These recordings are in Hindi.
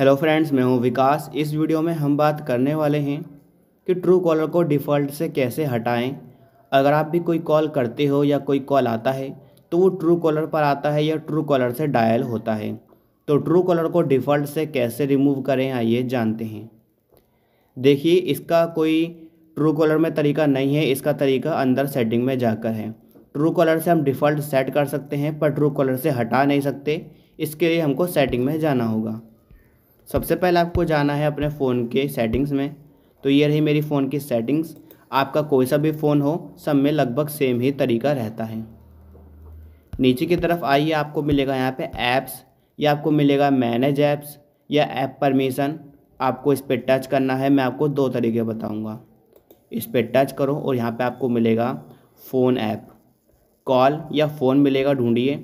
हेलो फ्रेंड्स मैं हूं विकास इस वीडियो में हम बात करने वाले हैं कि ट्रू कॉलर को डिफ़ॉल्ट से कैसे हटाएं अगर आप भी कोई कॉल करते हो या कोई कॉल आता है तो वो ट्रू कॉलर पर आता है या ट्रू कॉलर से डायल होता है तो ट्रू कॉलर को डिफ़ॉल्ट से कैसे रिमूव करें आइए जानते हैं देखिए इसका कोई ट्रू कॉलर में तरीका नहीं है इसका तरीका अंदर सेटिंग में जाकर है ट्रू कॉलर से हम डिफ़ॉल्ट सेट कर सकते हैं पर ट्रू कॉलर से हटा नहीं सकते इसके लिए हमको सेटिंग में जाना होगा सबसे पहले आपको जाना है अपने फ़ोन के सेटिंग्स में तो ये रही मेरी फ़ोन की सेटिंग्स आपका कोई सा भी फ़ोन हो सब में लगभग सेम ही तरीका रहता है नीचे की तरफ आइए आपको मिलेगा यहाँ पे ऐप्स या आपको मिलेगा मैनेज ऐप्स या ऐप परमिशन आपको इस पर टच करना है मैं आपको दो तरीके बताऊँगा इस पर टच करो और यहाँ पर आपको मिलेगा फ़ोन ऐप कॉल या फ़ोन मिलेगा ढूँढिए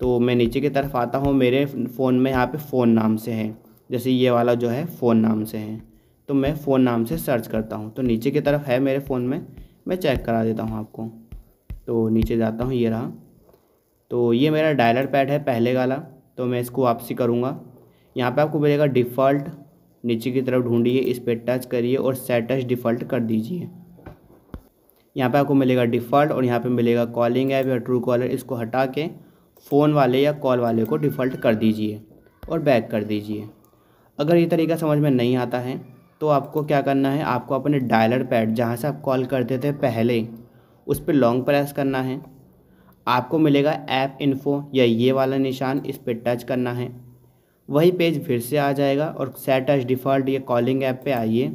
तो मैं नीचे की तरफ आता हूँ मेरे फ़ोन में यहाँ पे फ़ोन नाम से है जैसे ये वाला जो है फ़ोन नाम से है तो मैं फ़ोन नाम से सर्च करता हूँ तो नीचे की तरफ है मेरे फ़ोन में मैं चेक करा देता हूँ आपको तो नीचे जाता हूँ ये रहा तो ये मेरा डायलर पैड है पहले वाला तो मैं इसको वापसी करूँगा यहाँ पर आपको मिलेगा डिफ़ॉल्ट नीचे की तरफ ढूंढिए इस पर टच करिए और सेट डिफ़ल्ट डिफ़ॉल्ट कर दीजिए यहाँ पे आपको मिलेगा डिफ़ॉल्ट और यहाँ पे मिलेगा कॉलिंग ऐप या ट्रू कॉलर इसको हटा के फ़ोन वाले या कॉल वाले को डिफ़ॉल्ट कर दीजिए और बैक कर दीजिए अगर ये तरीका समझ में नहीं आता है तो आपको क्या करना है आपको अपने डायलर पैड जहाँ से आप कॉल करते थे पहले उस पर लॉन्ग प्रेस करना है आपको मिलेगा ऐप इन्फो या ये वाला निशान इस पर टच करना है वही पेज फिर से आ जाएगा और सेट एज डिफ़ॉल्ट ये कॉलिंग ऐप पे आइए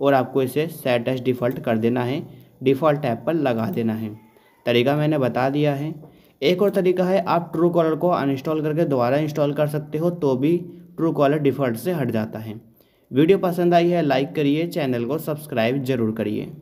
और आपको इसे सेट एज डिफ़ॉल्ट कर देना है डिफ़ॉल्ट ऐप पर लगा देना है तरीका मैंने बता दिया है एक और तरीका है आप ट्रू कॉलर को अनइंस्टॉल करके दोबारा इंस्टॉल कर सकते हो तो भी ट्रू कॉलर डिफ़ॉल्ट से हट जाता है वीडियो पसंद आई है लाइक करिए चैनल को सब्सक्राइब जरूर करिए